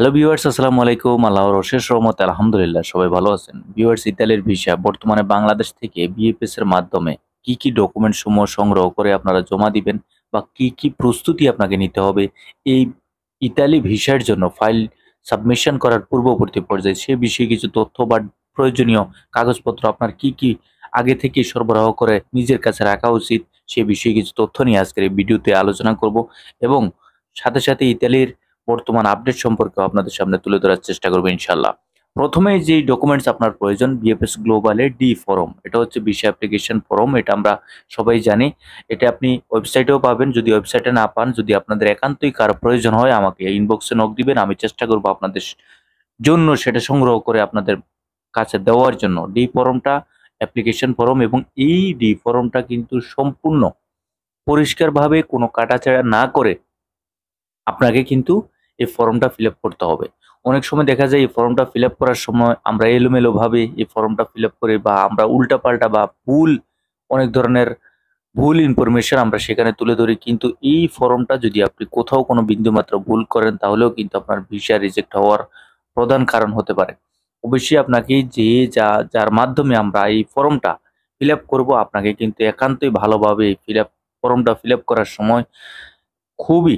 hello viewers আসসালামু আলাইকুম আল্লাহর অশেষ রহমত আলহামদুলিল্লাহ সবাই ভালো আছেন ভিউয়ার্স ইতালির ভিসা বর্তমানে বাংলাদেশ থেকে বিএফএস এর মাধ্যমে কি কি ডকুমেন্ট সমূহ সংগ্রহ করে আপনারা জমা দিবেন বা কি কি প্রস্তুতি আপনাকে নিতে হবে এই ইতালি ভিসার জন্য ফাইল সাবমিশন করার পূর্ববর্তী পর্যায়ে সে বিষয়ে কিছু তথ্য বা প্রয়োজনীয় কাগজপত্র আপনার কি কি আগে থেকে সরবরাহ করে নিজের কাছে রাখা উচিত সে বিষয়ে কিছু তথ্য নিয়ে আজকের এই ভিডিওতে আলোচনা করব এবং সাথে সাথে ইতালির বর্তমান আপডেট সম্পর্কেও আপনাদের সামনে তুলে ধরার চেষ্টা করবো ইনশাল্লাহ প্রথমে যে ডকুমেন্টস আপনার প্রয়োজন বিএফএস গ্লোবালের ডি ফরম এটা হচ্ছে বিশ্ব অ্যাপ্লিকেশন ফরম এটা আমরা সবাই জানি এটা আপনি ওয়েবসাইটেও পাবেন যদি ওয়েবসাইটে না পান যদি আপনাদের একান্তই কার প্রয়োজন হয় আমাকে ইনবক্সে নক দিবেন আমি চেষ্টা করব আপনাদের জন্য সেটা সংগ্রহ করে আপনাদের কাছে দেওয়ার জন্য ডি ফরমটা অ্যাপ্লিকেশন ফরম এবং এই ডি ফরমটা কিন্তু সম্পূর্ণ পরিষ্কারভাবে কোনো কাটাছেড়া না করে আপনাকে কিন্তু এই ফর্মটা ফিল করতে হবে অনেক সময় দেখা যায় এই ফর্মটা ফিল করার সময় আমরা এলোমেলোভাবে এই ফর্মটা ফিল করি বা আমরা উল্টাপাল্টা বা ভুল অনেক ধরনের ভুল ইনফরমেশন আমরা সেখানে তুলে ধরি কিন্তু এই ফর্মটা যদি আপনি কোথাও কোনো বিন্দুমাত্র ভুল করেন তাহলেও কিন্তু আপনার ভিসা রিজেক্ট হওয়ার প্রধান কারণ হতে পারে অবশ্যই আপনাকে যে যা যার মাধ্যমে আমরা এই ফর্মটা ফিল আপ করবো আপনাকে কিন্তু একান্তই ভালোভাবে ফিল আপ ফর্মটা ফিল আপ করার সময় খুবই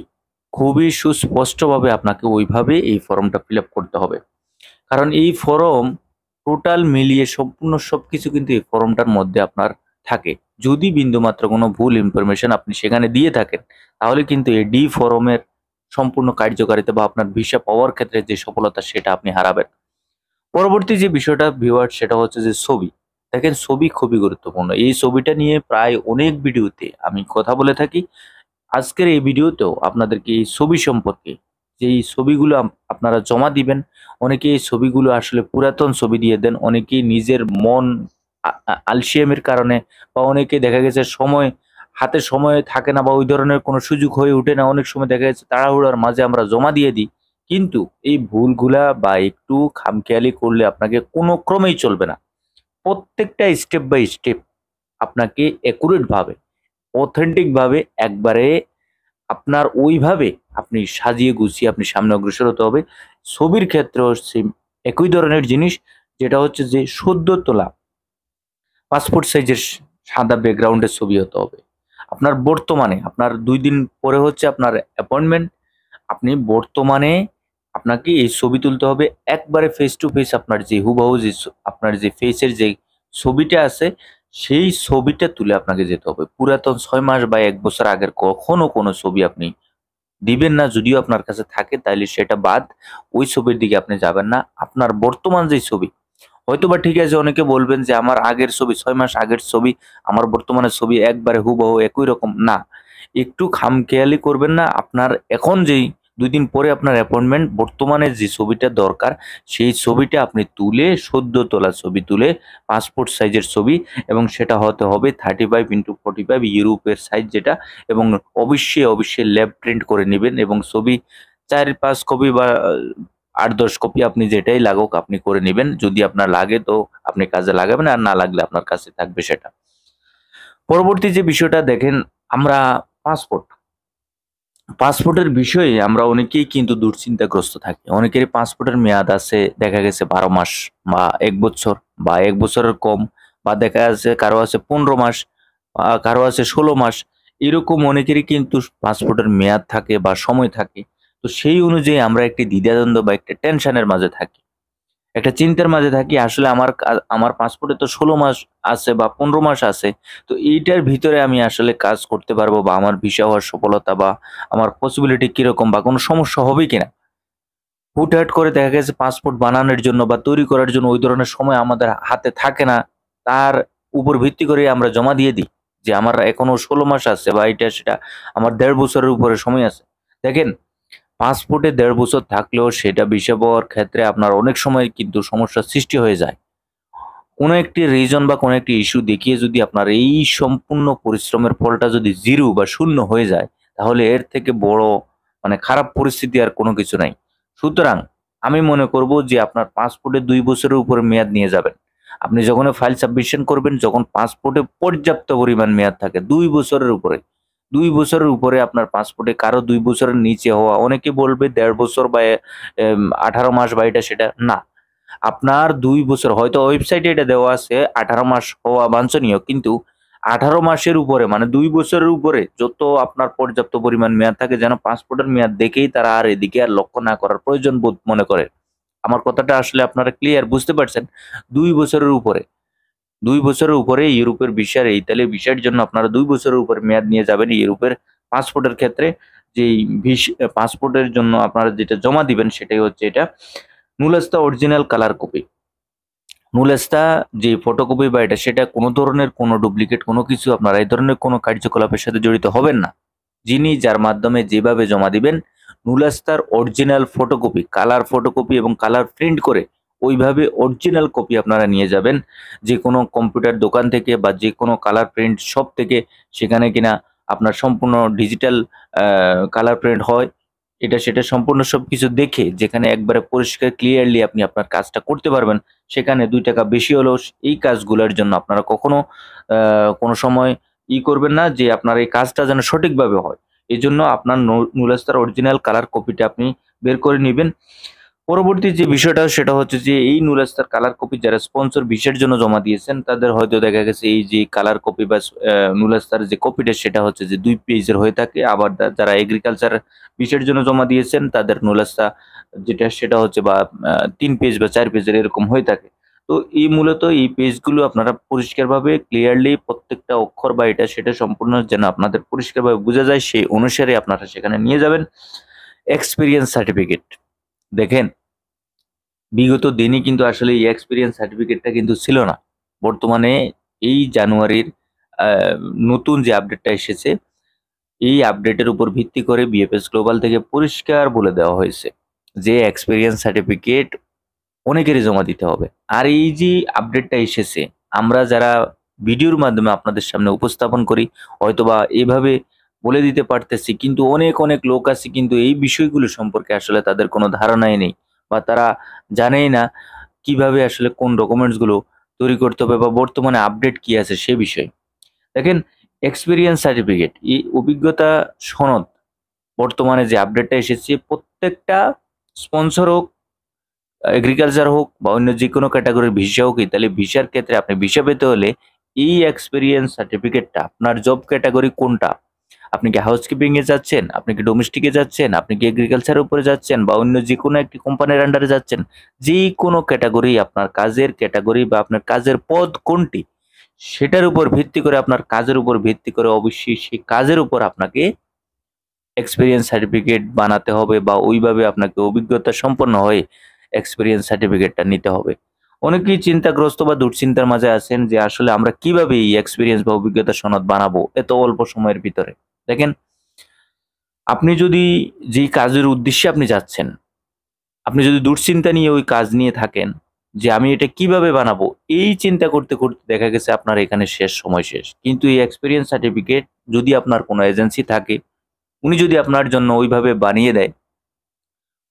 খুবই সুস্পষ্টভাবে আপনাকে ওইভাবে এই ফর্মটা ফিল করতে হবে কারণ এই ফর্ম টোটাল মিলিয়ে সম্পূর্ণ সব কিছু কিন্তু এই ফর্মটার মধ্যে আপনার থাকে যদি বিন্দুমাত্র কোনো ভুল ইনফরমেশন আপনি সেখানে দিয়ে থাকেন তাহলে কিন্তু এই ডি ফরমের সম্পূর্ণ কার্যকারিতা বা আপনার ভিসা পাওয়ার ক্ষেত্রে যে সফলতা সেটা আপনি হারাবেন পরবর্তী যে বিষয়টা ভিওয়ার সেটা হচ্ছে যে ছবি দেখেন ছবি খুবই গুরুত্বপূর্ণ এই ছবিটা নিয়ে প্রায় অনেক ভিডিওতে আমি কথা বলে থাকি আজকের এই ভিডিওতেও আপনাদেরকে এই ছবি সম্পর্কে যে এই ছবিগুলো আপনারা জমা দিবেন অনেকে এই ছবিগুলো আসলে পুরাতন ছবি দিয়ে দেন অনেকেই নিজের মন আলসিয়ামের কারণে বা অনেকে দেখা গেছে সময় হাতে সময় থাকে না বা ওই ধরনের কোনো সুযোগ হয়ে ওঠে না অনেক সময় দেখা গেছে তাড়াহুড়ার মাঝে আমরা জমা দিয়ে দিই কিন্তু এই ভুলগুলা বা একটু খামখেয়ালি করলে আপনাকে কোনো ক্রমেই চলবে না প্রত্যেকটা স্টেপ বাই স্টেপ আপনাকে অ্যাকুরেটভাবে অথেন্টিকভাবে একবারে আপনার ওইভাবে আপনি সাজিয়ে গুছিয়ে আপনি সামনে অগ্রসর হতে হবে ছবির ক্ষেত্রে হচ্ছে একই ধরনের জিনিস যেটা হচ্ছে যে সদ্য তোলা পাসপোর্ট সাইজের সাদা ব্যাকগ্রাউন্ডের ছবি হতে হবে আপনার বর্তমানে আপনার দুই দিন পরে হচ্ছে আপনার অ্যাপয়েন্টমেন্ট আপনি বর্তমানে আপনাকে এই ছবি তুলতে হবে একবারে ফেস টু ফেস আপনার যে হুবাহু যে আপনার যে ফেসের যে ছবিটা আছে সেই ছবিটা তুলে আপনাকে যেতে হবে পুরাতন ছয় মাস বা এক বছর আগের কখনো কোনো ছবি আপনি দিবেন না যদিও আপনার কাছে থাকে তাহলে সেটা বাদ ওই ছবির দিকে আপনি যাবেন না আপনার বর্তমান যে ছবি হয়তো বা ঠিক আছে অনেকে বলবেন যে আমার আগের ছবি ছয় মাস আগের ছবি আমার বর্তমানে ছবি একবারে হুবহু একই রকম না একটু খামখেয়ালি করবেন না আপনার এখন যেই দুই দিন পরে আপনার অ্যাপয়েন্টমেন্ট বর্তমানে যে ছবিটা দরকার সেই ছবিটা আপনি তুলে সদ্য তোলা ছবি তুলে পাসপোর্ট সাইজের ছবি এবং সেটা হতে হবে thirty five into forty five ইউরোপের সাইজ যেটা এবং অবশ্যই অবশ্যই ল্যাব প্রিন্ট করে নেবেন এবং ছবি চার পাঁচ কপি বা আট দশ কপি আপনি যেটাই লাগুক আপনি করে নেবেন যদি আপনার লাগে তো আপনি কাজে লাগাবেন আর না লাগলে আপনার কাছে থাকবে সেটা পরবর্তী যে বিষয়টা দেখেন আমরা পাসপোর্ট পাসপোর্টের বিষয়ে আমরা অনেকেই কিন্তু দুশ্চিন্তাগ্রস্ত থাকি অনেকেরই পাসপোর্টের মেয়াদ আছে দেখা গেছে বারো মাস বা এক বছর বা এক বছরের কম বা দেখা যাচ্ছে কারো আছে পনেরো মাস কারো আছে ষোলো মাস এরকম অনেকেরই কিন্তু পাসপোর্টের মেয়াদ থাকে বা সময় থাকে তো সেই অনুযায়ী আমরা একটি দ্বিধাদ্বন্দ্ব বা একটা টেনশনের মাঝে থাকি একটা চিন্তার মাঝে থাকি আসলে আমার আমার পাসপোর্টে তো ষোলো মাস আছে বা পনেরো মাস আছে তো এইটার ভিতরে আমি আসলে কাজ করতে পারবো বা আমার ভিসা হওয়ার সফলতা বা আমার পসিবিলিটি কীরকম বা কোনো সমস্যা হবে কিনা হুটহাট করে দেখা গেছে পাসপোর্ট বানানোর জন্য বা তৈরি করার জন্য ওই ধরনের সময় আমাদের হাতে থাকে না তার উপর ভিত্তি করে আমরা জমা দিয়ে দিই যে আমার এখনো ষোলো মাস আছে বা এটা সেটা আমার দেড় বছরের উপরে সময় আছে দেখেন পাসপোর্টে দেড় বছর থাকলেও সেটা ভিসা পাওয়ার ক্ষেত্রে আপনার অনেক সময় কিন্তু সমস্যার সৃষ্টি হয়ে যায় কোনো একটি রিজন বা কোনো একটি ইস্যু দেখিয়ে যদি আপনার এই সম্পূর্ণ পরিশ্রমের ফলটা যদি জিরো বা শূন্য হয়ে যায় তাহলে এর থেকে বড় মানে খারাপ পরিস্থিতি আর কোনো কিছু নাই সুতরাং আমি মনে করব যে আপনার পাসপোর্টে দুই বছরের উপরে মেয়াদ নিয়ে যাবেন আপনি যখন ফাইল সাবমিশন করবেন যখন পাসপোর্টে পর্যাপ্ত পরিমাণ মেয়াদ থাকে দুই বছরের উপরে দুই বছরের উপরে আপনার পাসপোর্টে কারো দুই বছরের নিচে হওয়া অনেকে বলবে দেড় বছর বা আঠারো মাস বা এটা সেটা না আপনার দুই বছর হয়তো ওয়েবসাইটে এটা দেওয়া আছে আঠারো মাস হওয়া বাঞ্ছনীয় কিন্তু আঠারো মাসের উপরে মানে দুই বছরের উপরে যত আপনার পর্যাপ্ত পরিমাণ মেয়াদ থাকে যেন পাসপোর্টের মেয়াদ দেখেই তারা আর এদিকে আর লক্ষ্য না করার প্রয়োজন বোধ মনে করে আমার কথাটা আসলে আপনারা ক্লিয়ার বুঝতে পারছেন দুই বছরের উপরে দুই বছরের উপরে ইউরোপের ভিসার তাহলে ভিসার জন্য আপনারা দুই বছরের উপরে মেয়াদ নিয়ে যাবেন ইউরোপের পাসপোর্টের ক্ষেত্রে যে পাসপোর্টের জন্য আপনারা যেটা জমা দিবেন সেটাই হচ্ছে এটা নুলাস্তা অরিজিনাল কালার কপি নুলাস্তা যে ফটোকপি বা এটা সেটা কোনো ধরনের কোনো ডুপ্লিকেট কোনো কিছু আপনারা এই ধরনের কোনো কার্যকলাপের সাথে জড়িত হবেন না যিনি যার মাধ্যমে যেভাবে জমা দিবেন নুলাস্তার অরিজিনাল ফটোকপি কালার ফটোকপি এবং কালার প্রিন্ট করে ওইভাবে অরিজিনাল কপি আপনারা নিয়ে যাবেন যে কোনো কম্পিউটার দোকান থেকে বা যে কোনো কালার প্রিন্ট শপ থেকে সেখানে কিনা আপনার সম্পূর্ণ ডিজিটাল কালার প্রিন্ট হয় এটা সেটা সম্পূর্ণ সব কিছু দেখে যেখানে একবারে পরিষ্কার ক্লিয়ারলি আপনি আপনার কাজটা করতে পারবেন সেখানে দুই টাকা বেশি হলেও এই কাজগুলোর জন্য আপনারা কখনো কোনো সময় ই করবেন না যে আপনার এই কাজটা যেন সঠিকভাবে হয় এই জন্য আপনার নুলাস্তার অরিজিনাল কালার কপিটা আপনি বের করে নেবেন পরবর্তী যে বিষয়টা সেটা হচ্ছে যে এই নুরাস্তার কালার কপি যারা স্পন্সর বিষের জন্য জমা দিয়েছেন তাদের হয়তো দেখা গেছে এই যে কালার কপি বা নুরাস্তার যে কপিটা সেটা হচ্ছে যে দুই পেজের হয়ে থাকে আবার যারা এগ্রিকালচার বিষের জন্য জমা দিয়েছেন তাদের নুরাস্তা যেটা সেটা হচ্ছে বা তিন পেজ বা চার পেজের এরকম হয়ে থাকে তো এই মূলত এই পেজগুলো আপনারা পরিষ্কারভাবে ক্লিয়ারলি প্রত্যেকটা অক্ষর বা এটা সেটা সম্পূর্ণ যেন আপনাদের পরিষ্কারভাবে বোঝা যায় সেই অনুসারে আপনারা সেখানে নিয়ে যাবেন এক্সপিরিয়েন্স সার্টিফিকেট দেখেন বিগত দিনে কিন্তু আসলে এই এক্সপিরিয়েন্স সার্টিফিকেটটা কিন্তু ছিল না বর্তমানে এই জানুয়ারির নতুন যে আপডেটটা এসেছে এই আপডেটের উপর ভিত্তি করে বিএফএস গ্লোবাল থেকে পরিষ্কার বলে দেওয়া হয়েছে যে এক্সপিরিয়েন্স সার্টিফিকেট অনেকেরই জমা দিতে হবে আর এই যে আপডেটটা এসেছে আমরা যারা ভিডিওর মাধ্যমে আপনাদের সামনে উপস্থাপন করি হয়তোবা এভাবে বলে দিতে পারতেছি কিন্তু অনেক অনেক লোক আছে কিন্তু এই বিষয়গুলো সম্পর্কে আসলে তাদের কোনো ধারণাই নেই বা তারা জানেই না কিভাবে আসলে কোন ডকুমেন্টসগুলো তৈরি করতে হবে বা বর্তমানে আপডেট কি আছে সে বিষয়ে দেখেন এক্সপিরিয়েন্স সার্টিফিকেট এই অভিজ্ঞতা সনদ বর্তমানে যে আপডেটটা এসেছে প্রত্যেকটা স্পন্সর হোক এগ্রিকালচার হোক বা অন্য যে কোনো ক্যাটাগরির ভিসা হোক তাহলে ভিসার ক্ষেত্রে আপনি ভিসা পেতে হলে এই এক্সপিরিয়েন্স সার্টিফিকেটটা আপনার জব ক্যাটাগরি কোনটা আপনি কি হাউসকিপিংয়ে যাচ্ছেন আপনি কি ডোমেস্টিকে যাচ্ছেন আপনি কি এগ্রিকালচারের উপরে যাচ্ছেন বা অন্য যে কোনো একটি কোম্পানির আন্ডারে যাচ্ছেন যে কোনো ক্যাটাগরি আপনার কাজের ক্যাটাগরি বা আপনার কাজের পদ কোনটি সেটার উপর ভিত্তি করে আপনার কাজের উপর ভিত্তি করে অবশ্যই সেই কাজের উপর আপনাকে এক্সপিরিয়েন্স সার্টিফিকেট বানাতে হবে বা ওইভাবে আপনাকে অভিজ্ঞতা সম্পন্ন হয়ে এক্সপিরিয়েন্স সার্টিফিকেটটা নিতে হবে অনেকেই চিন্তাগ্রস্ত বা দুশ্চিন্তার মাঝে আছেন যে আসলে আমরা কিভাবে এই এক্সপিরিয়েন্স বা অভিজ্ঞতা সনদ বানাবো এত অল্প সময়ের ভিতরে দেখেন আপনি যদি যেই কাজের উদ্দেশ্যে আপনি যাচ্ছেন আপনি যদি দুশ্চিন্তা নিয়ে ওই কাজ নিয়ে থাকেন যে আমি এটা কিভাবে বানাবো এই চিন্তা করতে করতে দেখা গেছে আপনার এখানে শেষ সময় শেষ কিন্তু এই এক্সপিরিয়েন্স সার্টিফিকেট যদি আপনার কোনো এজেন্সি থাকে উনি যদি আপনার জন্য ওইভাবে বানিয়ে দেয়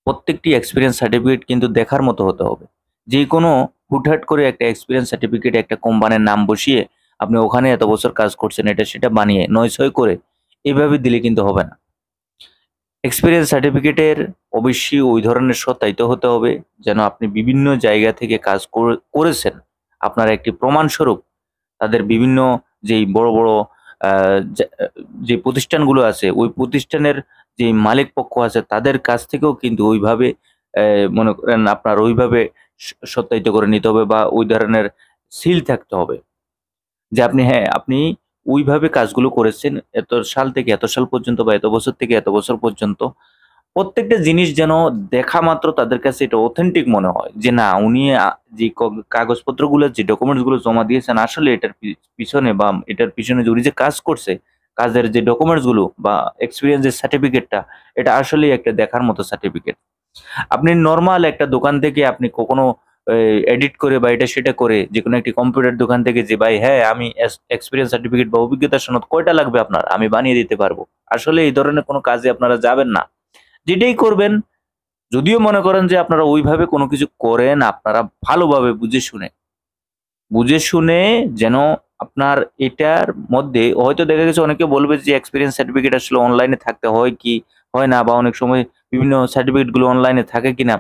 প্রত্যেকটি এক্সপিরিয়েন্স সার্টিফিকেট কিন্তু দেখার মতো হতে হবে যে কোনো হুটহাট করে একটা এক্সপিরিয়েন্স সার্টিফিকেট একটা কোম্পানির নাম বসিয়ে আপনি ওখানে এত বছর কাজ করছেন এটা সেটা বানিয়ে নয় ছয় করে এভাবে দিলে কিন্তু হবে না এক্সপিরিয়েন্স সার্টিফিকেটের অবশ্যই ওই ধরনের সত্যায়িত হতে হবে যেন আপনি বিভিন্ন জায়গা থেকে কাজ করেছেন আপনার একটি প্রমাণস্বরূপ তাদের বিভিন্ন যেই বড় বড় যে প্রতিষ্ঠানগুলো আছে ওই প্রতিষ্ঠানের যে মালিক পক্ষ আছে তাদের কাছ থেকেও কিন্তু ওইভাবে মনে করেন আপনার ওইভাবে সত্যায়িত করে নিতে হবে বা ওই ধরনের সিল থাকতে হবে যে আপনি হ্যাঁ আপনি ওইভাবে কাজগুলো করেছেন এত সাল থেকে এত সাল পর্যন্ত বা এত বছর থেকে এত বছর পর্যন্ত প্রত্যেকটা জিনিস যেন দেখা মাত্র তাদের কাছে এটা অথেন্টিক মনে হয় যে না উনি যে কাগজপত্রগুলো যে ডকুমেন্টসগুলো জমা দিয়েছেন আসলে এটার পিছনে বা এটার পিছনে যে উনি যে কাজ করছে কাজের যে ডকুমেন্টসগুলো বা এক্সপিরিয়েন্সের সার্টিফিকেটটা এটা আসলেই একটা দেখার মতো সার্টিফিকেট আপনি নর্মাল একটা দোকান থেকে আপনি কখনো এডিট করে বা এটা সেটা করে যে কোনো একটি কম্পিউটার দোকান থেকে যে ভাই হ্যাঁ আমি এক্সপিরিয়েন্স সার্টিফিকেট বা অভিজ্ঞতা সনদ কয়টা লাগবে আপনার আমি বানিয়ে দিতে পারবো আসলে এই ধরনের কোনো কাজে আপনারা যাবেন না যেটাই করবেন যদিও মনে করেন যে আপনারা ওইভাবে কোনো কিছু করেন আপনারা ভালোভাবে বুঝে শুনে বুঝে শুনে যেন আপনার এটার মধ্যে হয়তো দেখা গেছে অনেকে বলবে যে এক্সপিরিয়েন্স সার্টিফিকেট আসলে অনলাইনে থাকতে হয় কি হয় না বা অনেক সময় বিভিন্ন সার্টিফিকেটগুলো অনলাইনে থাকে কিনা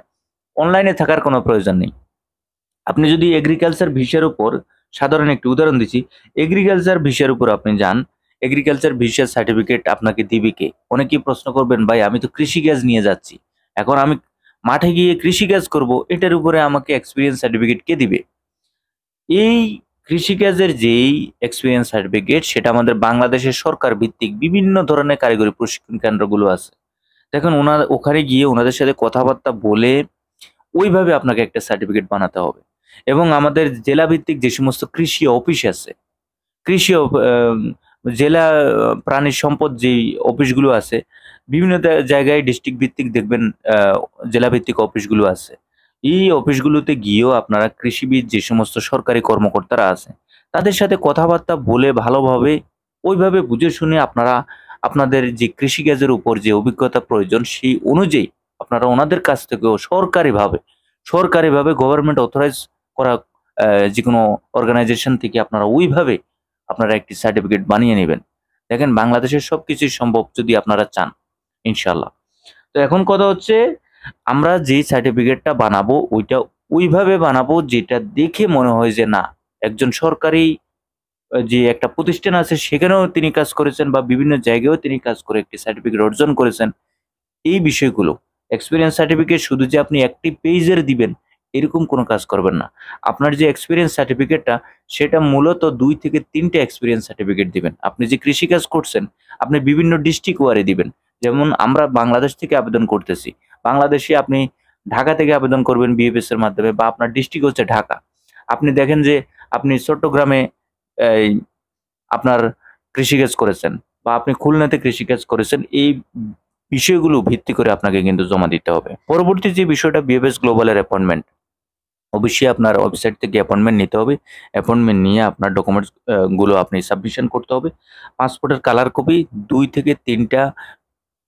অনলাইনে থাকার কোনো প্রয়োজন নেই আপনি যদি এগ্রিকালচার ভিসার উপর সাধারণ একটি উদাহরণ দিচ্ছি এগ্রিকালচার ভিসার উপর আপনি যান এগ্রিকালচার ভিসার সার্টিফিকেট আপনাকে দিবে কে অনেকেই প্রশ্ন করবেন ভাই আমি তো কৃষিকাজ নিয়ে যাচ্ছি এখন আমি মাঠে গিয়ে কৃষিকাজ করব এটার উপরে আমাকে এক্সপিরিয়েন্স সার্টিফিকেট কে দিবে এই কৃষিকাজের যেই এক্সপিরিয়েন্স সার্টিফিকেট সেটা আমাদের বাংলাদেশের সরকার ভিত্তিক বিভিন্ন ধরনের কারিগরি প্রশিক্ষণ কেন্দ্রগুলো আছে দেখুন ওনার ওখানে গিয়ে ওনাদের সাথে কথাবার্তা বলে ওইভাবে আপনাকে একটা সার্টিফিকেট বানাতে হবে এবং আমাদের জেলাভিত্তিক যে সমস্ত কৃষি অফিস আছে কৃষি জেলা প্রাণী সম্পদ যে অফিসগুলো আছে বিভিন্ন জায়গায় ডিস্ট্রিক্ট ভিত্তিক দেখবেন জেলাভিত্তিক অফিসগুলো আছে এই অফিসগুলোতে গিয়েও আপনারা কৃষিবিদ যে সমস্ত সরকারি কর্মকর্তারা আছে তাদের সাথে কথাবার্তা বলে ভালোভাবে ওইভাবে বুঝে শুনে আপনারা আপনাদের যে কৃষিকাজের উপর যে অভিজ্ঞতা প্রয়োজন সেই অনুযায়ী আপনারা ওনাদের কাছ থেকেও সরকারিভাবে সরকারিভাবে গভর্নমেন্ট অথরাইজ করা যে কোনো অর্গানাইজেশন থেকে আপনারা ওইভাবে আপনারা একটি সার্টিফিকেট বানিয়ে নেবেন দেখেন বাংলাদেশের সব কিছুই সম্ভব যদি আপনারা চান ইনশাল্লাহ তো এখন কথা হচ্ছে আমরা যে সার্টিফিকেটটা বানাবো ওইটা ওইভাবে বানাবো যেটা দেখে মনে হয় যে না একজন সরকারি যে একটা প্রতিষ্ঠান আছে সেখানেও তিনি কাজ করেছেন বা বিভিন্ন জায়গায়ও তিনি কাজ করে একটি সার্টিফিকেট অর্জন করেছেন এই বিষয়গুলো এক্সপিরিয়েন্স সার্টিফিকেট শুধু যে আপনি একটি পেজের দিবেন এরকম কোনো কাজ করবেন না আপনার যে এক্সপিরিয়েন্স সার্টিফিকেটটা সেটা মূলত দুই থেকে তিনটে এক্সপিরিয়েন্স সার্টিফিকেট দিবেন আপনি যে কৃষিকাজ করছেন আপনি বিভিন্ন ডিস্ট্রিক্ট ওয়ারে দিবেন যেমন আমরা বাংলাদেশ থেকে আবেদন করতেছি বাংলাদেশে আপনি ঢাকা থেকে আবেদন করবেন বিএফএস এর মাধ্যমে বা আপনার ডিস্ট্রিক্ট হচ্ছে ঢাকা আপনি দেখেন যে আপনি চট্টগ্রামে আপনার কৃষিকাজ করেছেন বা আপনি খুলনাতে কৃষিকাজ করেছেন এই বিষয়গুলো ভিত্তি করে আপনাকে কিন্তু জমা দিতে হবে পরবর্তী যে বিষয়টা বিএফএস গ্লোবালের অ্যাপয়েন্টমেন্ট অবশ্যই আপনার ওয়েবসাইট থেকে অ্যাপয়েন্টমেন্ট নিতে হবে অ্যাপয়েন্টমেন্ট নিয়ে আপনার ডকুমেন্টসগুলো আপনি সাবমিশন করতে হবে পাসপোর্টের কালার কপি দুই থেকে তিনটা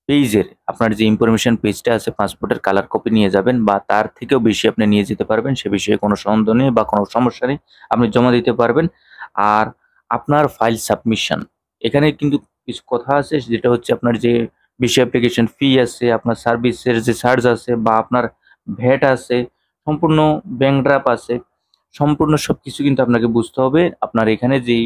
পেজের আপনার যে ইনফরমেশন পেজটা আছে পাসপোর্টের কালার কপি নিয়ে যাবেন বা তার থেকেও বেশি আপনি নিয়ে যেতে পারবেন সে বিষয়ে কোনো সন্দেহ নেই বা কোনো সমস্যা নেই আপনি জমা দিতে পারবেন আর আপনার ফাইল সাবমিশন এখানে কিন্তু কিছু কথা আছে যেটা হচ্ছে আপনার যে বেশি অ্যাপ্লিকেশন ফি আছে আপনার সার্ভিসের যে চার্জ আছে বা আপনার ভ্যাট আছে সম্পূর্ণ ব্যাংক আছে সম্পূর্ণ সব কিছু কিন্তু আপনাকে বুঝতে হবে আপনার এখানে যেই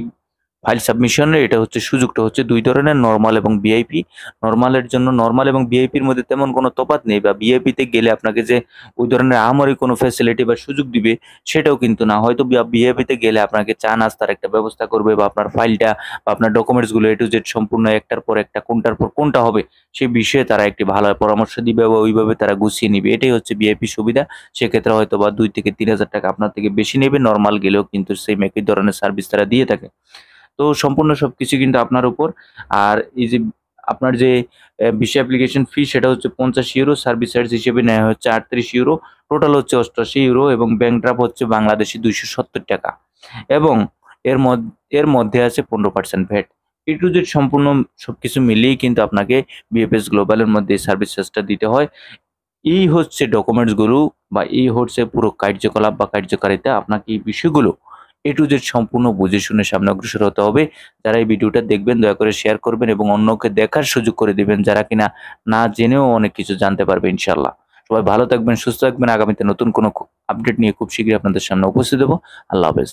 ফাইল সাবমিশনের এটা হচ্ছে সুযোগটা হচ্ছে দুই ধরনের নর্মাল এবং ভিআইপি নর্মালের জন্য নর্মাল এবং ভিআইপির মধ্যে তেমন কোনো তফাত নেই বা ভিআইপিতে গেলে আপনাকে যে ওই ধরনের আমারই কোনো ফ্যাসিলিটি বা সুযোগ দিবে সেটাও কিন্তু না হয়তো ভিআইপিতে গেলে আপনাকে চা নাস্তার একটা ব্যবস্থা করবে বা আপনার ফাইলটা বা আপনার ডকুমেন্টসগুলো এ টু জেড সম্পূর্ণ একটার পর একটা কোনটার পর কোনটা হবে সেই বিষয়ে তারা একটি ভালো পরামর্শ দিবে বা ওইভাবে তারা গুছিয়ে নিবে এটাই হচ্ছে ভিআইপি সুবিধা সেক্ষেত্রে হয়তো বা দুই থেকে তিন হাজার টাকা আপনার থেকে বেশি নেবে নর্মাল গেলেও কিন্তু সেই একই ধরনের সার্ভিস তারা দিয়ে থাকে তো সম্পূর্ণ সব কিছু কিন্তু আপনার উপর আর এই যে আপনার যে বিশ্ব অ্যাপ্লিকেশন ফি সেটা হচ্ছে পঞ্চাশ ইউরো সার্ভিস চার্জ হিসেবে নেওয়া হচ্ছে আটত্রিশ ইউরো টোটাল হচ্ছে অষ্টআশি ইউরো এবং ব্যাঙ্ক ড্রাফ হচ্ছে বাংলাদেশি দুইশো সত্তর টাকা এবং এর মধ্যে এর মধ্যে আছে পনেরো percent VAT A to Z সম্পূর্ণ সব কিছু মিলিয়েই কিন্তু আপনাকে বিএফএস গ্লোবালের মধ্যে সার্ভিস চার্জটা দিতে হয় এই হচ্ছে ডকুমেন্টসগুলো বা এই হচ্ছে পুরো কার্যকলাপ বা কার্যকারিতা আপনাকে এই বিষয়গুলো এ টু জেড সম্পূর্ণ বুঝে শুনে সামনে অগ্রসর হতে হবে যারা এই ভিডিওটা দেখবেন দয়া করে শেয়ার করবেন এবং অন্যকে দেখার সুযোগ করে দিবেন যারা কিনা না জেনেও অনেক কিছু জানতে পারবে ইনশাল্লাহ সবাই ভালো থাকবেন সুস্থ থাকবেন আগামীতে নতুন কোনো আপডেট নিয়ে খুব শীঘ্রই আপনাদের সামনে উপস্থিত হবো আল্লাহ হাফেজ